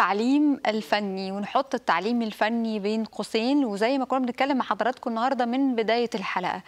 التعليم الفني ونحط التعليم الفني بين قوسين وزي ما كنا بنتكلم مع حضراتكم النهارده من بدايه الحلقه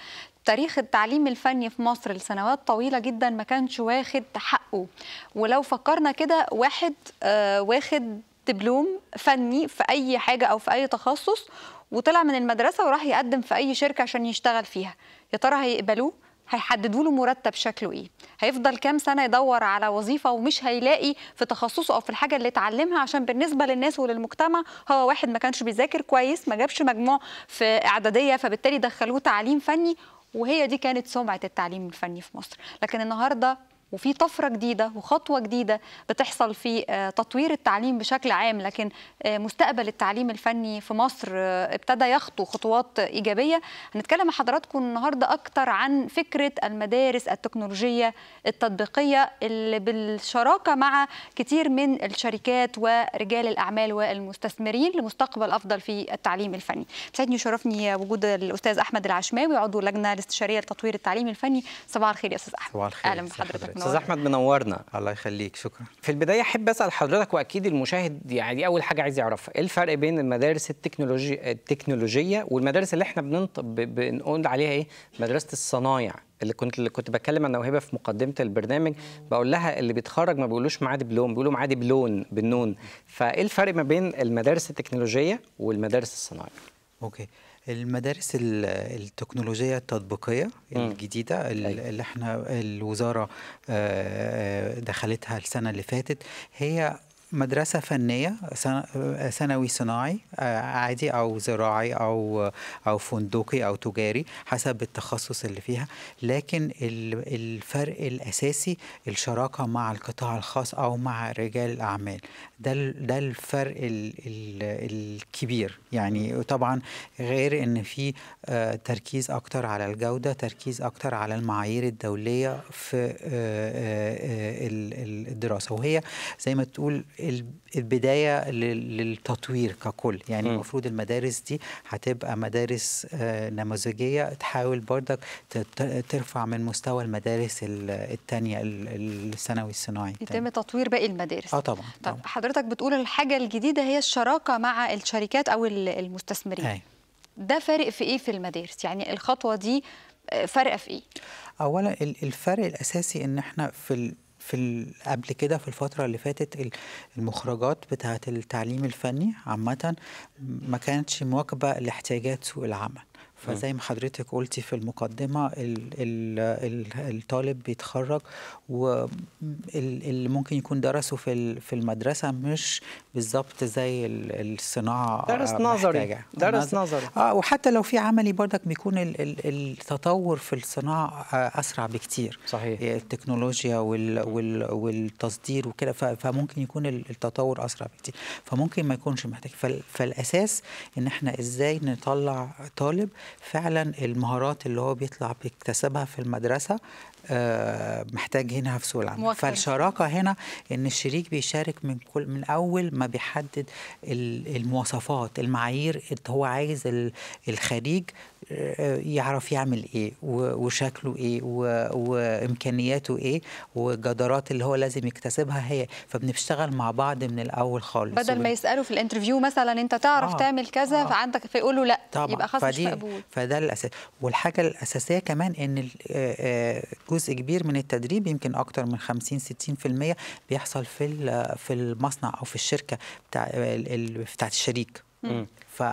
تاريخ التعليم الفني في مصر لسنوات طويله جدا ما كانش واخد حقه ولو فكرنا كده واحد آه واخد دبلوم فني في اي حاجه او في اي تخصص وطلع من المدرسه وراح يقدم في اي شركه عشان يشتغل فيها يا ترى هيقبلوه هيحددوا له مرتب شكله ايه هيفضل كام سنه يدور على وظيفه ومش هيلاقي في تخصصه او في الحاجه اللي اتعلمها عشان بالنسبه للناس وللمجتمع هو واحد ما كانش بيذاكر كويس ما جابش مجموع في اعداديه فبالتالي دخلوه تعليم فني وهي دي كانت سمعه التعليم الفني في مصر لكن النهارده وفي طفره جديده وخطوه جديده بتحصل في آه، تطوير التعليم بشكل عام لكن آه، مستقبل التعليم الفني في مصر آه، ابتدى يخطو خطوات ايجابيه هنتكلم مع حضراتكم النهارده اكتر عن فكره المدارس التكنولوجيه التطبيقيه اللي بالشراكه مع كتير من الشركات ورجال الاعمال والمستثمرين لمستقبل افضل في التعليم الفني سعدني يشرفني وجود الاستاذ احمد العشماوي عضو اللجنه الاستشاريه لتطوير التعليم الفني صباح الخير يا استاذ احمد صباح الخير اهلا بحضرتك استاذ احمد منورنا الله يخليك شكرا في البدايه احب اسال حضرتك واكيد المشاهد يعني دي اول حاجه عايز يعرفها ايه الفرق بين المدارس التكنولوجي التكنولوجيه والمدارس اللي احنا بننط... بنقول عليها ايه مدرسه الصنايع اللي كنت اللي كنت بتكلم عن وهبه في مقدمه البرنامج بقول لها اللي بيتخرج ما بيقولوش معاه دبلوم بيقولوا معاه دبلون بالنون فايه الفرق ما بين المدارس التكنولوجيه والمدارس الصنايع اوكي المدارس التكنولوجيه التطبيقيه الجديده أيوة. اللي احنا الوزاره آه، آه، دخلتها السنه اللي فاتت هي مدرسة فنية ثانوي صناعي آه، عادي أو زراعي أو أو فندقي أو تجاري حسب التخصص اللي فيها لكن الفرق الأساسي الشراكة مع القطاع الخاص أو مع رجال الأعمال ده ده الفرق الكبير يعني طبعا غير إن في آه، تركيز أكتر على الجودة تركيز أكتر على المعايير الدولية في آه، الدراسة وهي زي ما تقول البدايه للتطوير ككل يعني المفروض المدارس دي هتبقى مدارس آه، نموذجيه تحاول بردك ترفع من مستوى المدارس الثانيه الثانوي الصناعي يتم تطوير باقي المدارس اه طبعا طب حضرتك بتقول الحاجه الجديده هي الشراكه مع الشركات او المستثمرين أي. ده فارق في ايه في المدارس يعني الخطوه دي آه، فارقه في ايه اولا الفرق الاساسي ان احنا في في قبل كده في الفترة اللي فاتت المخرجات بتاعة التعليم الفني عامة ما كانتش مواكبة لاحتياجات سوق العمل فزي ما حضرتك قلتي في المقدمة الطالب بيتخرج واللي ممكن يكون درسه في في المدرسة مش بالظبط زي الصناعة درس نظري محتاجة. درس نظري اه وحتى لو في عملي بردك بيكون التطور في الصناعة آه، أسرع بكتير صحيح آه، التكنولوجيا والتصدير وكده فممكن يكون التطور أسرع بكتير فممكن ما يكونش محتاج فالأساس إن إحنا إزاي نطلع طالب فعلا المهارات اللي هو بيطلع بيكتسبها في المدرسه آه، محتاج هنا في سوق العمل فالشراكه هنا ان الشريك بيشارك من كل من اول ما بيحدد المواصفات المعايير اللي هو عايز الخريج يعرف يعمل ايه وشكله ايه وامكانياته ايه والجدارات اللي هو لازم يكتسبها هي فبنشتغل مع بعض من الاول خالص بدل ما يسالوا في الانترفيو مثلا انت تعرف آه تعمل كذا آه فعندك فيقول له لا طبعا يبقى خلاص مش مقبول فده الاساس والحاجه الاساسيه كمان ان آه، آه، جزء كبير من التدريب يمكن اكتر من 50 60% بيحصل في في المصنع او في الشركه بتاع بتاعت الشريك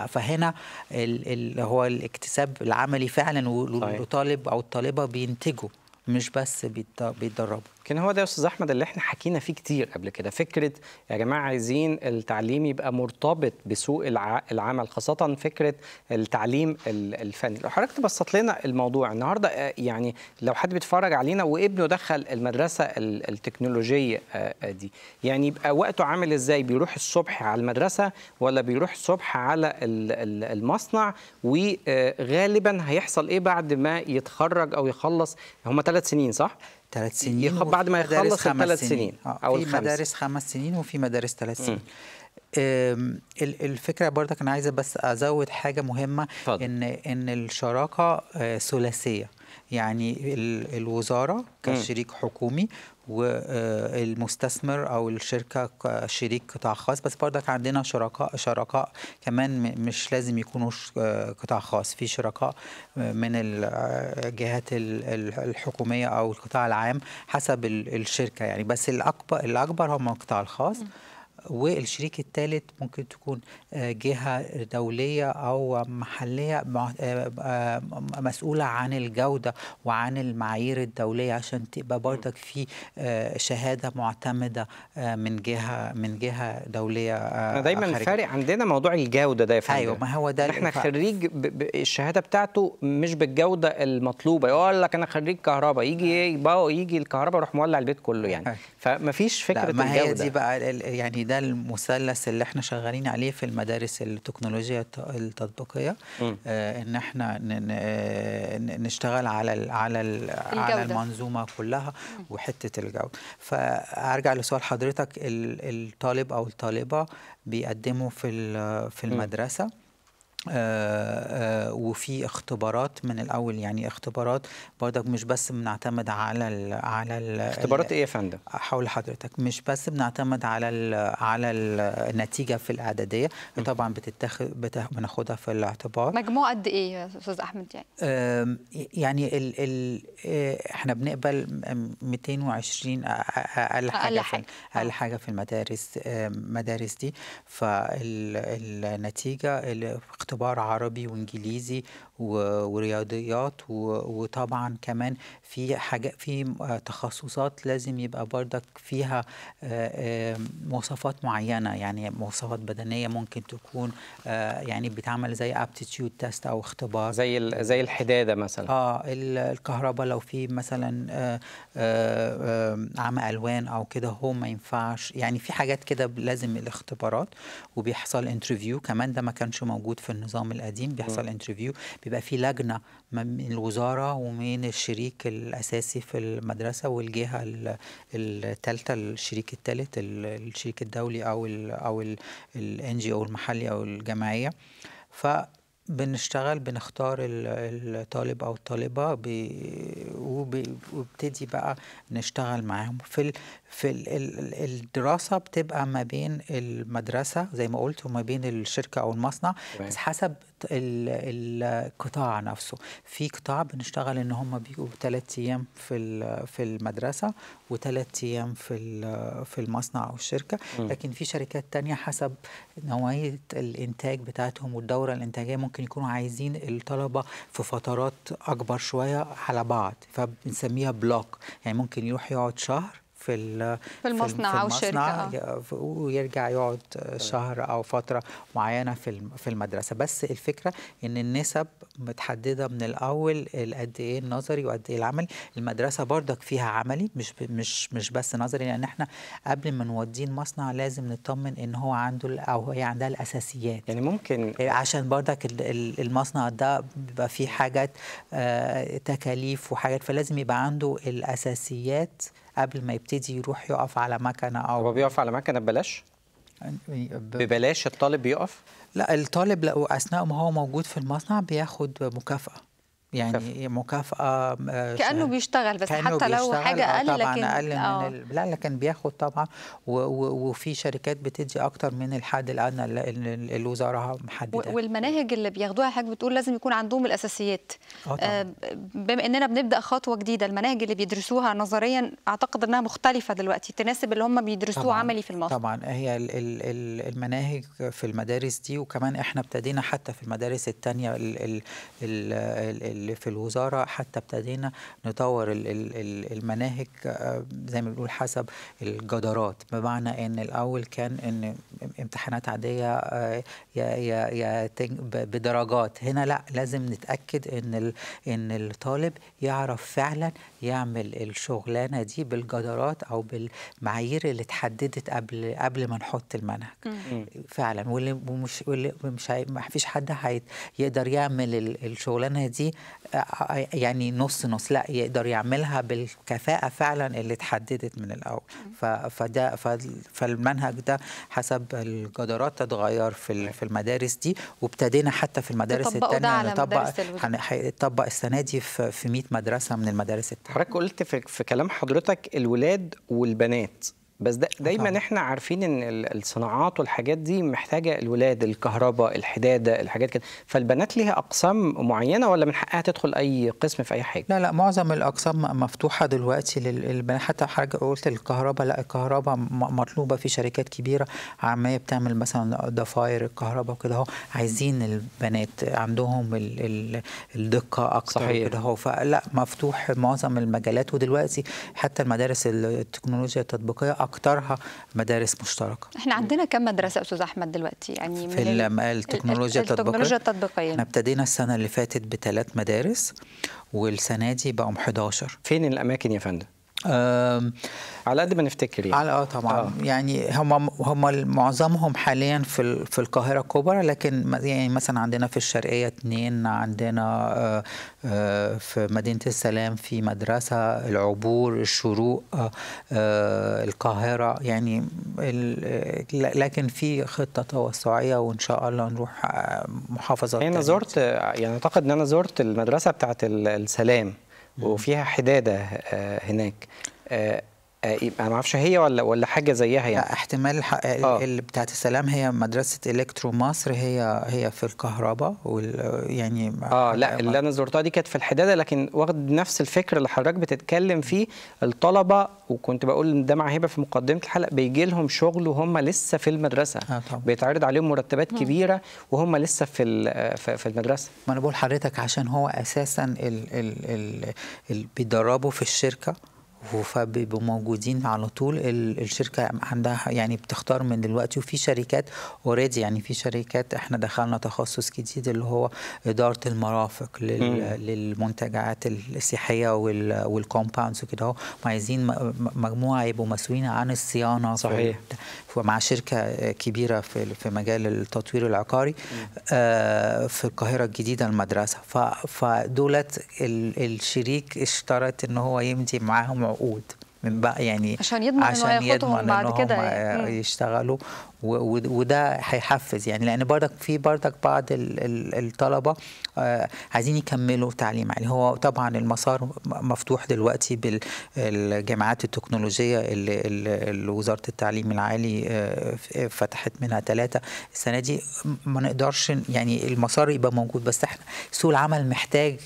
فهنا ال ال هو الاكتساب العملي فعلا والطالب او الطالبه بينتجوا مش بس بيتدربوا لكن هو ده يا استاذ احمد اللي احنا حكينا فيه كتير قبل كده فكره يا جماعه عايزين التعليم يبقى مرتبط بسوق العمل خاصه فكره التعليم الفني لو حضرتك تبسط لنا الموضوع النهارده آه، يعني لو حد بيتفرج علينا وابنه دخل المدرسه التكنولوجيه آه، آه، دي يعني يبقى وقته عامل ازاي بيروح الصبح على المدرسه ولا بيروح الصبح على المصنع وغالبا هيحصل ايه بعد ما يتخرج او يخلص هم ثلاث سنين صح ثلاث سنين بعد ما يخلص ثلاث سنين آه، او في مدارس خمس سنين وفي مدارس ثلاث سنين الفكره برضك انا عايزه بس ازود حاجه مهمه فضل. ان ان الشراكه آه، ثلاثيه يعني الوزاره كشريك حكومي والمستثمر آه، او الشركه كشريك قطاع خاص بس برضك عندنا شركاء شركاء كمان مش لازم يكونوا آه، قطاع خاص في شركاء من الجهات الحكوميه او القطاع العام حسب الشركه يعني بس الاكبر الاكبر هم القطاع الخاص والشريك الثالث ممكن تكون آه، جهة دولية أو محلية آه، آه، مسؤولة عن الجودة وعن المعايير الدولية عشان تبقى برضك في شهادة معتمدة من جهة من جهة دولية أنا دايما فارق عندنا موضوع الجودة ده يا فندم أيوه ما هو ده احنا ف... خريج ب... الشهادة بتاعته مش بالجودة المطلوبة يقول لك أنا خريج كهرباء يجي أيوة. يجي الكهرباء يروح مولع البيت كله يعني أيوة. فما فيش فكره ما هي دي بقى يعني ده المثلث اللي احنا شغالين عليه في المدارس التكنولوجيا التطبيقيه آه ان احنا نشتغل على الـ على الـ على المنظومه كلها وحته الجوده فارجع لسؤال حضرتك الطالب او الطالبه بيقدموا في في المدرسه م. آه، آه، وفي اختبارات من الاول يعني اختبارات برضك مش بس بنعتمد على الـ على الـ اختبارات ايه يا فندم؟ حول حضرتك مش بس بنعتمد على الـ على النتيجه في الاعداديه طبعا بتتاخد بناخدها في الاعتبار مجموع قد ايه يا استاذ احمد يعني؟ يعني الـ الـ آه، احنا بنقبل 220 اقل حاجه اقل حاجه, أقل حاجة في المدارس مدارس دي فالنتيجه اختبار عربي وانجليزي ورياضيات وطبعا كمان في حاجة في تخصصات لازم يبقى بردك فيها آه، آه، مواصفات معينة يعني مواصفات بدنية ممكن تكون آه، يعني بتعمل زي aptitude تيست أو اختبار زي زي الحدادة مثلا اه الكهرباء لو في مثلا عمى ألوان أو كده هو ما ينفعش يعني في حاجات كده لازم الاختبارات وبيحصل انترفيو كمان ده ما كانش موجود في النظام القديم بيحصل انترفيو بيبقى في لجنه من الوزاره ومن الشريك الاساسي في المدرسه والجهه الثالثه الشريك الثالث الشريك الدولي او الـ او الان جي او المحلي او الجمعيه ف بنشتغل بنختار الطالب او الطالبه وببتدي بقى نشتغل معاهم في الـ في الـ الدراسه بتبقى ما بين المدرسه زي ما قلت وما بين الشركه او المصنع بس حسب القطاع نفسه في قطاع بنشتغل ان هم بيجوا ثلاث ايام في في المدرسه وثلاث ايام في في المصنع او الشركه لكن في شركات تانية حسب نوعيه الانتاج بتاعتهم والدوره الانتاجيه ممكن يكونوا عايزين الطلبه في فترات اكبر شويه على بعض فبنسميها بلوك يعني ممكن يروح يقعد شهر في في المصنع في المصنع او شركه ويرجع يقعد شهر او فتره معينه في في المدرسه بس الفكره ان النسب متحدده من الاول قد ايه النظري وقد ايه العملي المدرسه بردك فيها عملي مش مش مش بس نظري لان احنا قبل ما نوديه المصنع لازم نطمن ان هو عنده او هي عندها الاساسيات يعني ممكن آه، عشان بردك المصنع ده بيبقى فيه حاجات آه، تكاليف وحاجات فلازم يبقى عنده الاساسيات قبل ما يبتدي يروح يقف على مكنه او هو بيقف على مكنه ببلاش؟ ببلاش الطالب بيقف؟ لا الطالب لو اثناء ما هو موجود في المصنع بياخد مكافاه يعني خف. إيه، مكافاه آه، كانه بيشتغل بس كأنه حتى لو حاجه آه، اقل لكن اقل من آه. ال... لا لكن بياخد طبعا و... و... وفي شركات بتدي اكتر من الحد الادنى اللي الوزاره محدده والمناهج اللي بياخدوها حاجة بتقول لازم يكون عندهم الاساسيات بما اننا بنبدا خطوه جديده المناهج اللي بيدرسوها نظريا اعتقد انها مختلفه دلوقتي تناسب اللي هم بيدرسوه عملي في المصر طبعا هي ال... ال... المناهج في المدارس دي وكمان احنا ابتدينا حتى في المدارس الثانيه ال... ال... ال... في الوزاره حتى ابتدينا نطور المناهج آه، زي ما بنقول حسب الجدارات بمعنى ان الاول كان ان امتحانات عاديه آه، يا يا يا بدرجات هنا لا لازم نتاكد ان ان الطالب يعرف فعلا يعمل الشغلانه دي بالجدارات او بالمعايير اللي اتحددت قبل قبل ما نحط المنهج فعلا واللي مش واللي مش فيش حد هيقدر يعمل الشغلانه دي آه، آه، يعني نص نص لا يقدر يعملها بالكفاءه فعلا اللي اتحددت من الاول فده فالمنهج ده حسب الجدارات تتغير في المدارس دي وابتدينا حتى في المدارس الثانيه نطبق هنطبق السنه دي في 100 مدرسه من المدارس الثانيه حضرتك قلت في كلام حضرتك الولاد والبنات بس دا آه، دايما طبعا. احنا عارفين ان الصناعات والحاجات دي محتاجه الولاد الكهرباء الحداده الحاجات كده فالبنات ليها اقسام معينه ولا من حقها تدخل اي قسم في اي حاجه لا لا معظم الاقسام مفتوحه دلوقتي للبنات حتى حاجه قلت الكهرباء لا الكهرباء مطلوبه في شركات كبيره عاميه بتعمل مثلا ضفاير الكهرباء وكده اهو عايزين البنات عندهم ال ال الدقه اكثر كده اهو فلا مفتوح معظم المجالات ودلوقتي حتى المدارس التكنولوجيا التطبيقيه اكثرها مدارس مشتركه احنا عندنا كم مدرسه استاذ احمد دلوقتي يعني في التكنولوجيا التطبيقيه التكنولوجيا التطبيقيه احنا ابتدينا السنه اللي فاتت بثلاث مدارس والسنه دي بقوا 11 فين الاماكن يا فندم على قد ما نفتكر يعني على اه طبعا أوه. يعني هم هم معظمهم حاليا في في القاهره الكبرى لكن يعني مثلا عندنا في الشرقيه اثنين عندنا آه، آه، في مدينه السلام في مدرسه العبور الشروق آه، القاهره يعني لكن في خطه توسعيه وان شاء الله نروح محافظات انا زرت يعني اعتقد ان انا زرت المدرسه بتاعت السلام وفيها حداده آه، هناك آه، آه، يبقى ما اعرفش هي ولا ولا حاجه زيها يعني لا احتمال آه. اللي بتاعه السلام هي مدرسه الكترو مصر هي هي في الكهرباء يعني اه لا اللي انا زرتها دي كانت في الحداده لكن واخد نفس الفكر اللي حضرتك بتتكلم فيه الطلبه وكنت بقول ده مع هبه في مقدمه الحلقه بيجي لهم شغل وهم لسه في المدرسه آه طبعا. بيتعرض عليهم مرتبات كبيره وهم لسه في في المدرسه ما انا بقول حضرتك عشان هو اساسا اللي بيدربوا في الشركه فبيبقوا موجودين على طول الشركه عندها يعني بتختار من دلوقتي وفي شركات اوريدي يعني في شركات احنا دخلنا تخصص جديد اللي هو اداره المرافق للمنتجعات السياحيه والكومباوندز وكده اهو عايزين مجموعه يبقوا مسؤولين عن الصيانه صحيح ومع شركه كبيره في في مجال التطوير العقاري آه، في القاهره الجديده المدرسه فدولت الشريك اشترط ان هو يمضي معاهم عقود من بقى يعني عشان يضمن عشان يضمن بعد كده يعني. يشتغلوا وده هيحفز يعني لان بردك في بردك بعض الطلبه آه، عايزين يكملوا تعليم عالي يعني. هو طبعا المسار مفتوح دلوقتي بالجامعات التكنولوجيه اللي, اللي وزاره التعليم العالي آه، فتحت منها ثلاثه السنه دي ما نقدرش يعني المسار يبقى موجود بس احنا سوق العمل محتاج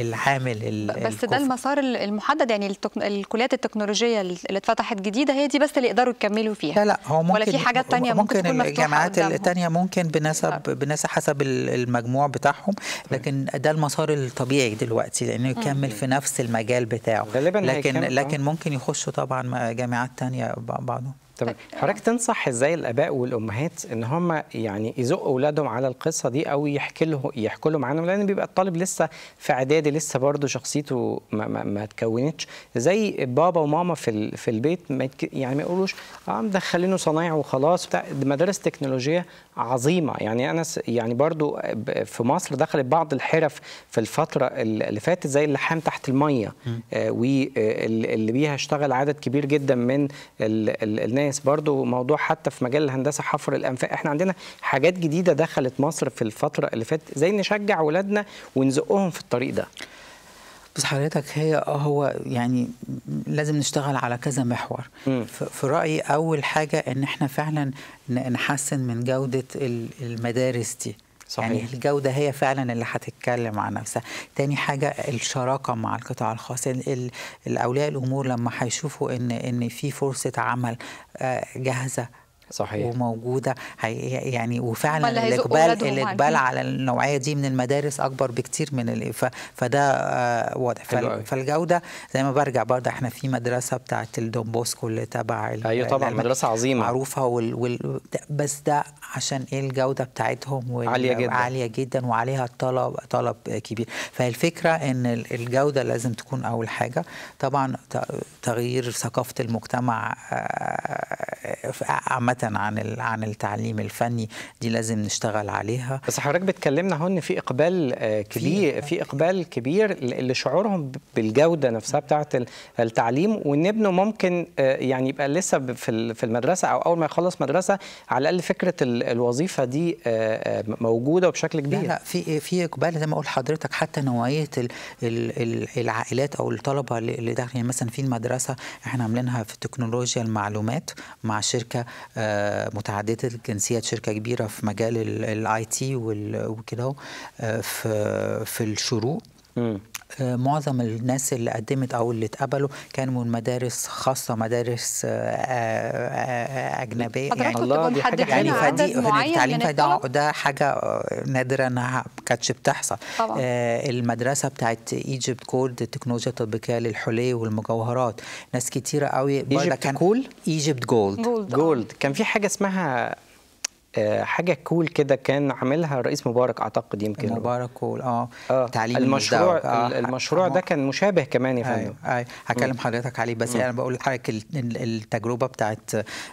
العامل بس ده المسار المحدد يعني التكن... الكليات التكنولوجيه اللي اتفتحت جديده هي دي بس اللي يقدروا يكملوا فيها لا لا هو ممكن ولا في حاجات تانية ممكن, ممكن تكون الجامعات التانية ممكن بنسب بنسب حسب المجموع بتاعهم لكن ده المسار الطبيعي دلوقتي لانه يكمل في نفس المجال بتاعه غالبا لكن آه. لكن ممكن يخشوا طبعا جامعات تانية بعضهم تمام طيب، آه. حضرتك تنصح ازاي الاباء والامهات ان هم يعني يزقوا اولادهم على القصه دي او يحكي لهم يحكوا لهم عنهم لان بيبقى الطالب لسه في اعدادي لسه برضه شخصيته ما, ما, ما اتكونتش زي بابا وماما في في البيت ما يعني ما يقولوش اه مدخلينه صنايع وخلاص بتاع مدارس تكنولوجيه عظيمه يعني انا يعني برضه في مصر دخلت بعض الحرف في الفتره اللي فاتت زي اللحام تحت الميه آه واللي آه، بيها اشتغل عدد كبير جدا من الناس الناس برضو موضوع حتى في مجال الهندسه حفر الانفاق احنا عندنا حاجات جديده دخلت مصر في الفتره اللي فاتت زي نشجع اولادنا ونزقهم في الطريق ده بس حضرتك هي هو يعني لازم نشتغل على كذا محور في رايي اول حاجه ان احنا فعلا نحسن من جوده المدارس دي صحيح. يعني الجودة هي فعلا اللي هتتكلم عن نفسها تاني حاجة الشراكة مع القطاع الخاص الأولياء الأمور لما هيشوفوا إن, إن في فرصة عمل آه، جاهزة صحيح. وموجوده يعني وفعلا الاقبال الاقبال على النوعيه دي من المدارس اكبر بكتير من فده آه، واضح فالجوده زي ما برجع برضه احنا في مدرسه بتاعه الدون بوسكو اللي تبع ايوه طبعا مدرسه عظيمه معروفه وال... وال... بس ده عشان ايه الجوده بتاعتهم وال... عاليه جدا عاليه جدا وعليها طلب طلب كبير فالفكره ان الجوده لازم تكون اول حاجه طبعا تغيير ثقافه المجتمع آه، آه، عامه عن عن التعليم الفني دي لازم نشتغل عليها بس حضرتك بتكلمنا هون آه، في اقبال كبير في اقبال كبير لشعورهم بالجوده نفسها بتاعه التعليم وان ابنه ممكن آه، يعني يبقى لسه في المدرسه او اول ما يخلص مدرسه على الاقل فكره الوظيفه دي آه، موجوده وبشكل كبير لا, لا في إيه، في اقبال زي ما اقول حضرتك حتى نوعيه العائلات او الطلبه اللي داخلين يعني مثلا في المدرسه احنا عاملينها في تكنولوجيا المعلومات مع شركه متعدده الجنسيات شركه كبيره في مجال الاي تي وكده آه، في في الشروق آه، معظم الناس اللي قدمت او اللي اتقبلوا كانوا من مدارس خاصه مدارس آه، آه، اجنبيه يعني الله دي حاجه يعني فدي التعليم يعني ده حاجه نادره انها ما كانتش بتحصل طبعا. المدرسه بتاعت ايجيبت كود التكنولوجيا التطبيقيه للحلي والمجوهرات ناس كتيره قوي ايجيبت كول ايجيبت جولد جولد كان في حاجه اسمها آه، حاجه كول كده كان عاملها الرئيس مبارك اعتقد يمكن مبارك كول اه, آه. تعليم المشروع آه. المشروع ده كان مشابه كمان يا فندم آه. آه. هكلم حضرتك عليه بس انا يعني بقول لحضرتك التجربه بتاعت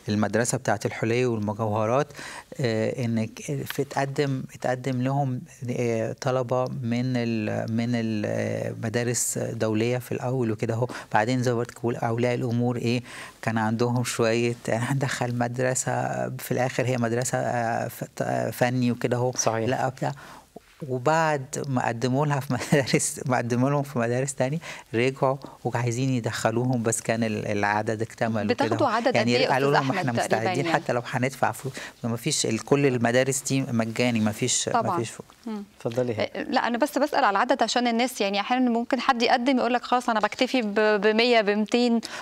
المدرسه بتاعت الحلي والمجوهرات آه ان تقدم تقدم لهم آه، طلبه من ال من المدارس آه، دوليه في الاول وكده اهو بعدين زي ما اولياء الامور ايه كان عندهم شويه هندخل مدرسه في الاخر هي مدرسه آه، آه، فني وكده هو صحيح لا بتاع وبعد ما قدموا لها في مدارس ما قدموا لهم في مدارس تاني رجعوا وعايزين يدخلوهم بس كان العدد اكتمل بتاخدوا عدد يعني إيه قالوا لهم احنا مستعدين يعني؟ حتى لو هندفع فلوس ما فيش كل المدارس دي مجاني ما فيش ما فيش اتفضلي إيه، لا انا بس بسال على العدد عشان الناس يعني احيانا ممكن حد يقدم يقول لك خلاص انا بكتفي ب 100 ب 200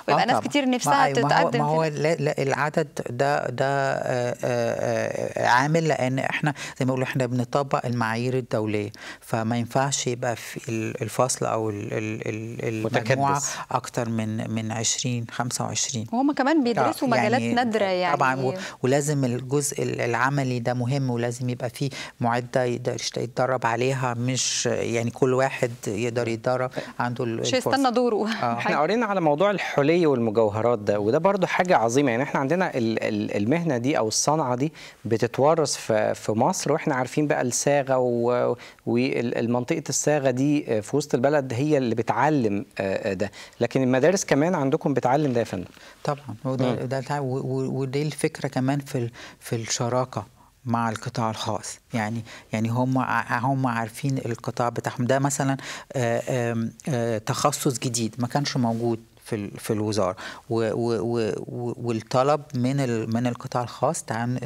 ويبقى آه، ناس كتير نفسها ما تتقدم ما هو, ما هو لا لا العدد ده ده آه، آه، عامل لان احنا زي ما بيقولوا احنا بنطبق المعايير الدوليه فما ينفعش يبقى في الفصل او المجموعه اكتر من من 20 25 وهم كمان بيدرسوا يعني مجالات نادره يعني طبعا ولازم الجزء العملي ده مهم ولازم يبقى فيه معده يقدر يتدرب عليها مش يعني كل واحد يقدر يتدرب عنده الفرصه مش هيستنى دوره آه. احنا قرينا على موضوع الحلي والمجوهرات ده وده برضو حاجه عظيمه يعني احنا عندنا المهنه دي او الصنعه دي بتتورث في مصر واحنا عارفين بقى الساغة و والمنطقه الصاغه دي آه، في وسط البلد هي اللي بتعلم آه، آه، ده لكن المدارس كمان عندكم بتعلم ده يا فندم طبعا وده ودي الفكره كمان في في الشراكه مع القطاع الخاص يعني يعني هم هم عارفين القطاع بتاعهم ده مثلا تخصص جديد ما كانش موجود في في الوزاره والطلب من من القطاع الخاص تعال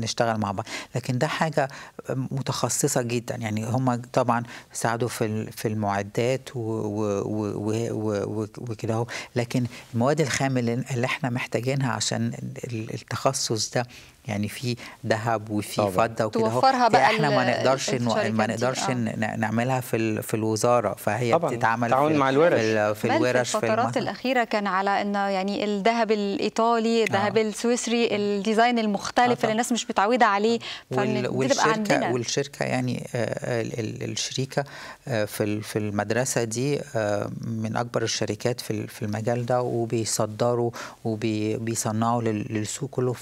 نشتغل مع بعض لكن ده حاجه متخصصه جدا يعني هم طبعا ساعدوا في في المعدات وكده لكن المواد الخام اللي احنا محتاجينها عشان التخصص ده يعني في ذهب وفي فضه وكده توفرها بقى احنا ما نقدرش ما نقدرش آه. نعملها في في الوزاره فهي طبعا. بتتعمل في, مع الورش. في, الورش في الفترات في الاخيره كان على ان يعني الذهب الايطالي الذهب آه. السويسري الديزاين المختلف آه. اللي الناس مش متعوده عليه والشركه عندنا. والشركه يعني آه، آه، الشريكه آه، في في المدرسه دي من اكبر الشركات في في المجال ده وبيصدروا وبيصنعوا للسوق كله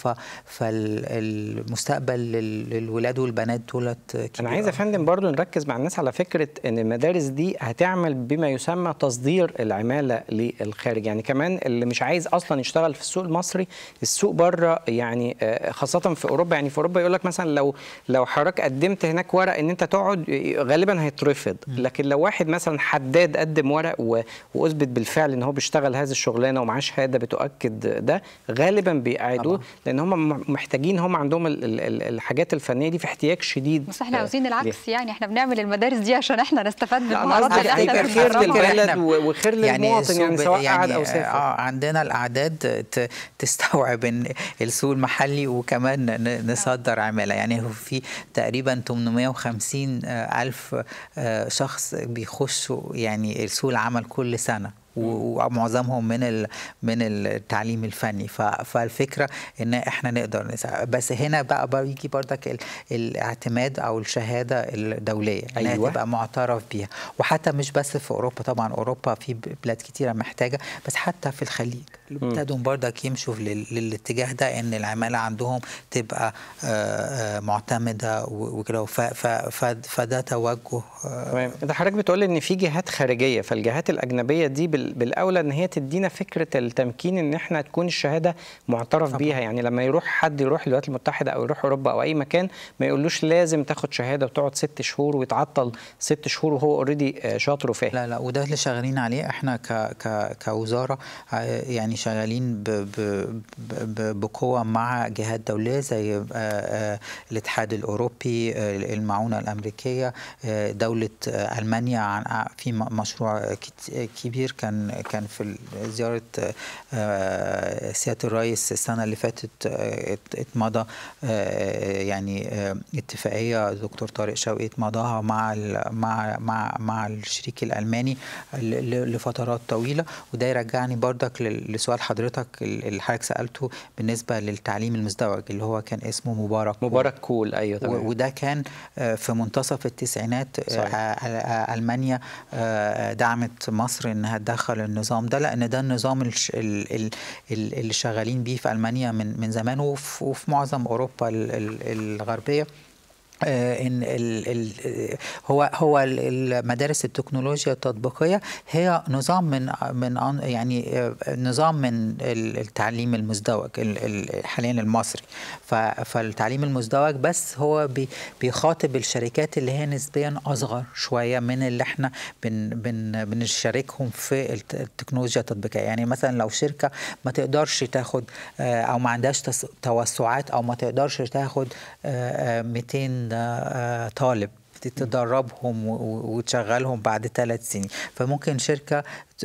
فال المستقبل للولاد والبنات دولت كبيرة. انا عايز يا فندم برضو نركز مع الناس على فكره ان المدارس دي هتعمل بما يسمى تصدير العماله للخارج يعني كمان اللي مش عايز اصلا يشتغل في السوق المصري السوق بره يعني آه، خاصه في اوروبا يعني في اوروبا يقول لك مثلا لو لو حضرتك قدمت هناك ورق ان انت تقعد غالبا هيترفض لكن لو واحد مثلا حداد قدم ورق واثبت بالفعل ان هو بيشتغل هذه الشغلانه ومعاه شهاده بتؤكد ده غالبا بيقعدوه لان هم محتاجين محتاجين هم عندهم الحاجات الفنيه دي في احتياج شديد بس احنا عاوزين العكس يعني احنا بنعمل المدارس دي عشان احنا نستفاد من مهاراتنا اللي احنا خير للبلد يعني وخير يعني للمواطن يعني سواء يعني او سافر اه عندنا الاعداد تستوعب ان السوق المحلي وكمان نصدر عماله يعني في تقريبا 850 آه، الف آه، شخص بيخشوا يعني سوق العمل كل سنه ومعظمهم من من التعليم الفني فالفكره ان احنا نقدر نساعد بس هنا بقى بيجي بردك الاعتماد او الشهاده الدوليه أيوة. تبقى معترف بيها وحتى مش بس في اوروبا طبعا اوروبا في بلاد كتيره محتاجه بس حتى في الخليج ابتدوا بردك يمشوا للاتجاه ده ان العماله عندهم تبقى آه، آه، معتمده وكده فده توجه آه، تمام انت حضرتك بتقول ان في جهات خارجيه فالجهات الاجنبيه دي بال بالاولى ان هي تدينا فكره التمكين ان احنا تكون الشهاده معترف طبعا. بيها يعني لما يروح حد يروح الولايات المتحده او يروح اوروبا او اي مكان ما يقولوش لازم تاخد شهاده وتقعد ست شهور ويتعطل ست شهور وهو اوريدي آه، شاطر وفاهم لا لا وده اللي شغالين عليه احنا ك ك كوزاره آه، يعني شغالين ب ب ب بقوه مع جهات دوليه زي آه، الاتحاد الاوروبي المعونه الامريكيه دوله المانيا في مشروع كبير كان كان كان في زياره آه، آه، سياده الرئيس السنه اللي فاتت آه، اتمضى يعني اتفاقيه دكتور طارق شوقي اتمضاها مع مع مع مع الشريك الالماني لفترات طويله وده يرجعني بردك لسؤال حضرتك اللي حضرتك سالته بالنسبه للتعليم المزدوج اللي هو كان اسمه مبارك مبارك كول ايوه تمام وده كان في منتصف التسعينات صحيح. المانيا دعمت مصر انها تدخل يتدخل النظام ده لان ده النظام اللي شغالين بيه في المانيا من من زمان وفي معظم اوروبا الغربيه آه، ان ال ال هو هو المدارس التكنولوجيا التطبيقيه هي نظام من من يعني آه، نظام من التعليم المزدوج حاليا المصري فالتعليم المزدوج بس هو بيخاطب الشركات اللي هي نسبيا اصغر شويه من اللي احنا بن بن بنشاركهم في التكنولوجيا التطبيقيه يعني مثلا لو شركه ما تقدرش تاخد آه، او ما عندهاش توسعات او ما تقدرش تاخد 200 ده آه، طالب تدربهم وتشغلهم بعد ثلاث سنين فممكن شركة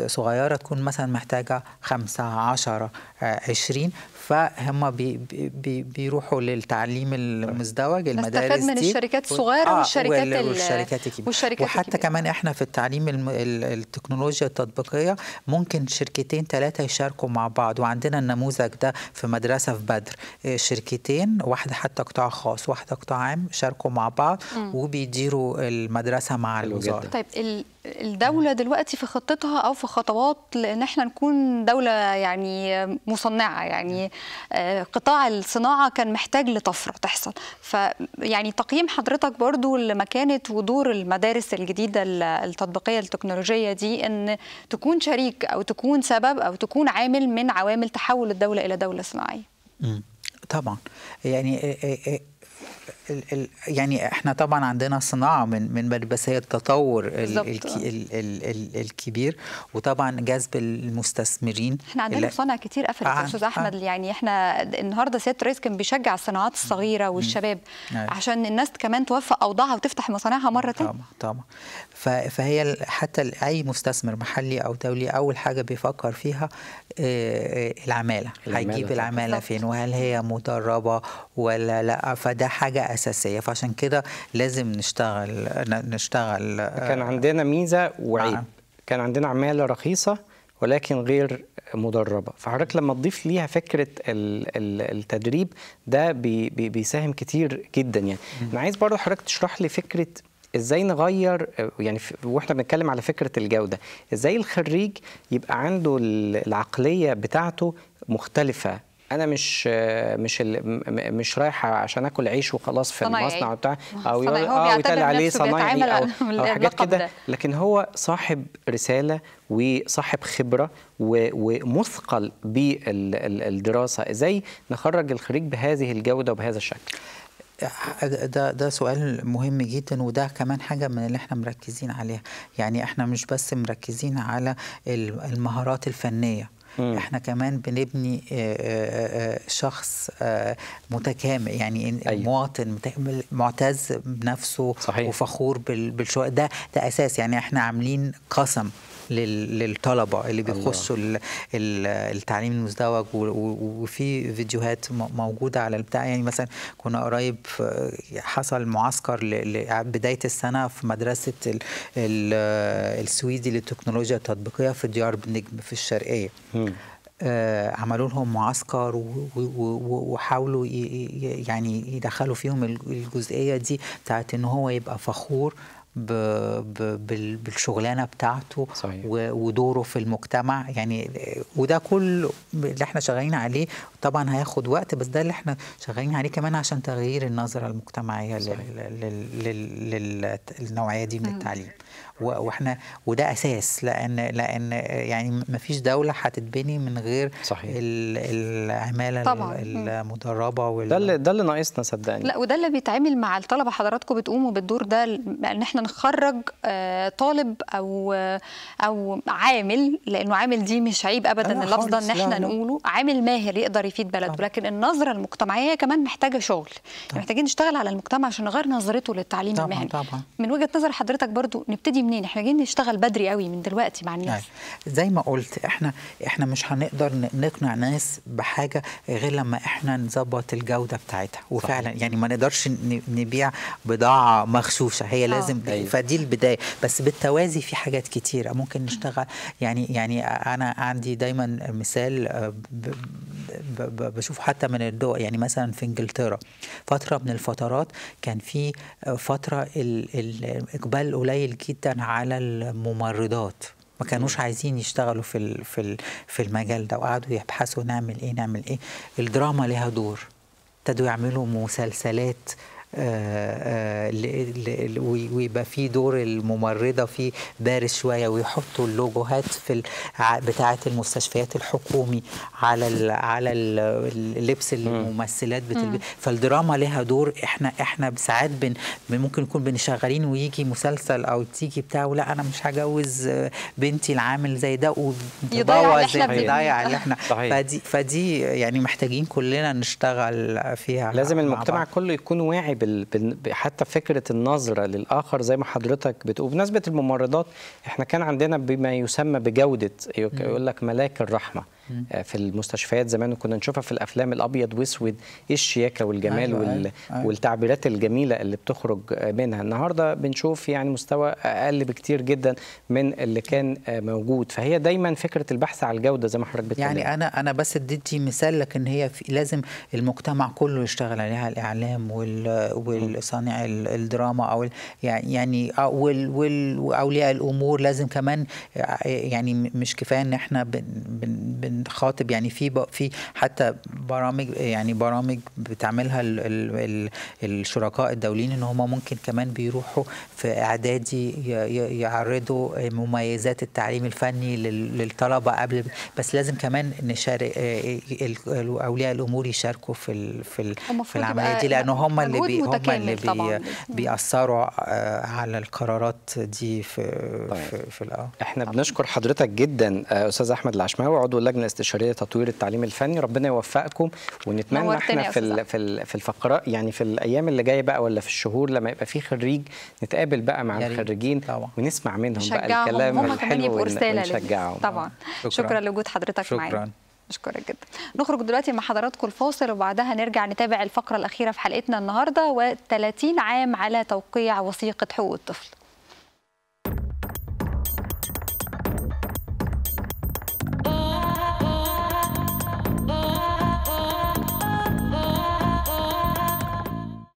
صغيرة تكون مثلا محتاجة خمسة عشرة آه، عشرين فهم بي بي بيروحوا للتعليم المزدوج المدارس نستفاد من الشركات الصغيره آه والشركات والشركات الكبيره والشركات وحتى الكبيرة. كمان احنا في التعليم التكنولوجيا التطبيقيه ممكن شركتين ثلاثه يشاركوا مع بعض وعندنا النموذج ده في مدرسه في بدر آه، شركتين واحده حتى قطاع خاص واحده قطاع عام شاركوا مع بعض م. وبيديروا المدرسه مع الوزاره طيب ال... الدولة دلوقتي في خطتها أو في خطوات لأن احنا نكون دولة يعني مصنعة يعني آه، قطاع الصناعه كان محتاج لطفره تحصل فيعني تقييم حضرتك برضو لمكانه ودور المدارس الجديده التطبيقيه التكنولوجيه دي ان تكون شريك او تكون سبب او تكون عامل من عوامل تحول الدوله الى دوله صناعيه طبعا يعني آه، آه، يعني احنا طبعا عندنا صناعه من من بس هي التطور ال ال ال ال الكبير وطبعا جذب المستثمرين احنا عندنا مصانع كتير قفلت يا آه استاذ آه. احمد آه يعني احنا النهارده سياده الرئيس كان بيشجع الصناعات الصغيره والشباب آه. عشان الناس كمان توفق اوضاعها وتفتح مصانعها مره ثانيه طبعا طبعا فهي حتى اي مستثمر محلي او دولي اول حاجه بيفكر فيها آه، آه، العماله هيجيب العماله فين وهل هي مدربه ولا لا فده حاجه اساسيه فعشان كده لازم نشتغل نشتغل آه، كان عندنا ميزه وعيب نعم. كان عندنا عماله رخيصه ولكن غير مدربه فحضرتك لما تضيف ليها فكره التدريب ده بيساهم كتير جدا يعني انا عايز برضه حضرتك تشرح لي فكره ازاي نغير آه، يعني واحنا بنتكلم على فكره الجوده ازاي الخريج يبقى عنده العقليه بتاعته مختلفه انا مش مش مش رايحه عشان اكل عيش وخلاص في المصنع بتاع او يقول اه ويتقال عليه صنايعي او, أو حاجات كده لكن هو صاحب رساله وصاحب خبره ومثقل بالدراسه ازاي نخرج الخريج بهذه الجوده وبهذا الشكل ده ده سؤال مهم جدا وده كمان حاجه من اللي احنا مركزين عليها يعني احنا مش بس مركزين على المهارات الفنيه مم. احنا كمان بنبني آه، آه، آه، شخص متكامل يعني أيوة. مواطن معتز بنفسه صحيح. وفخور بالشغل ده ده اساس يعني احنا عاملين قسم للطلبه اللي بيخصوا التعليم المزدوج وفي فيديوهات موجوده على البتاع يعني مثلا كنا قريب حصل معسكر بدايه السنه في مدرسه السويدي للتكنولوجيا التطبيقيه في ديار بنجم في الشرقيه آه، عملوا لهم معسكر وحاولوا يعني يدخلوا فيهم الجزئيه دي بتاعت ان هو يبقى فخور ب ب بالشغلانه بتاعته صحيح. ودوره في المجتمع يعني وده كل اللي احنا شغالين عليه طبعا هياخد وقت بس ده اللي احنا شغالين عليه كمان عشان تغيير النظره المجتمعيه للنوعيه دي من التعليم واحنا وده اساس لان لان يعني ما فيش دوله هتتبني من غير صحيح. العماله طبعا. المدربه وال... ده اللي ده اللي ناقصنا صدقني لا وده اللي بيتعمل مع الطلبه حضراتكم بتقوموا بالدور ده ان احنا نخرج آه، طالب او او عامل لانه عامل دي مش عيب ابدا ده ان احنا نقوله عامل ماهر يقدر يفيد بلده طبعا. لكن النظره المجتمعيه كمان محتاجه شغل طبعا. محتاجين نشتغل على المجتمع عشان نغير نظرته للتعليم طبعا المهني طبعا. من وجهه نظر حضرتك برضو نبتدي منين احنا جايين نشتغل بدري قوي من دلوقتي مع الناس يعني. زي ما قلت احنا احنا مش هنقدر نقنع ناس بحاجه غير لما احنا نظبط الجوده بتاعتها وفعلا صح. يعني ما نقدرش نبيع بضاعه مخشوشه هي آه. لازم أيوه. فدي البدايه بس بالتوازي في حاجات كتيره ممكن نشتغل يعني يعني انا عندي دايما مثال آه، بشوف حتى من الدول يعني مثلا في انجلترا فتره من الفترات كان في فتره الاقبال قليل جدا على الممرضات ما كانوش عايزين يشتغلوا في في في المجال ده وقعدوا يبحثوا نعمل ايه نعمل ايه الدراما لها دور ابتدوا يعملوا مسلسلات آه، آه، ويبقى في دور الممرضه في بارز شويه ويحطوا اللوجوهات في بتاعه المستشفيات الحكومي على ال على اللبس اللي الممثلات بتلبس فالدراما لها دور احنا احنا ساعات ممكن نكون بنشغلين ويجي مسلسل او تيجي بتاع ولا انا مش هجوز بنتي العامل زي ده وبوظ يضيع اللي احنا فدي فدي يعني محتاجين كلنا نشتغل فيها لازم المجتمع كله يكون واعي بال... حتى فكره النظره للاخر زي ما حضرتك بتقول بمناسبه الممرضات احنا كان عندنا بما يسمى بجوده يقول لك ملاك الرحمه آه، في المستشفيات زمان كنا نشوفها في الافلام الابيض واسود ايه الشياكه والجمال أيوة وال... أيوة،, أيوة. والتعبيرات الجميله اللي بتخرج منها النهارده بنشوف يعني مستوى اقل بكتير جدا من اللي كان آه، موجود فهي دايما فكره البحث على الجوده زي ما حضرتك بتقول يعني انا انا بس اديتي مثال لكن هي في لازم المجتمع كله يشتغل عليها الاعلام وال... والصانع الدراما او يعني آه، وال... وال... واولياء الامور لازم كمان يعني مش كفايه ان احنا بن... بن... بن... خاطب يعني في في حتى برامج يعني برامج بتعملها ال ال الـ الشركاء الدوليين ان هم ممكن كمان بيروحوا في اعدادي يعرضوا مميزات التعليم الفني للطلبه قبل بس لازم كمان نشارك آه، اولياء الامور يشاركوا في في, في العمليه دي لان هم اللي بي هم اللي بي بيأثروا آه، على القرارات دي في طيب. في, في آه. احنا بنشكر حضرتك جدا استاذ احمد العشماوي عضو اللجنه الاستشاريه لتطوير التعليم الفني ربنا يوفقكم ونتمنى احنا في في في الفقرات يعني في الايام اللي جايه بقى ولا في الشهور لما يبقى في خريج نتقابل بقى مع الخريجين ونسمع منهم بقى الكلام الحلو ونشجعهم طبعا شكرا, شكرا لوجود حضرتك معانا بشكرك جدا نخرج دلوقتي مع حضراتكم الفاصل وبعدها نرجع نتابع الفقرة الأخيرة في حلقتنا النهاردة و30 عام على توقيع وثيقة حقوق الطفل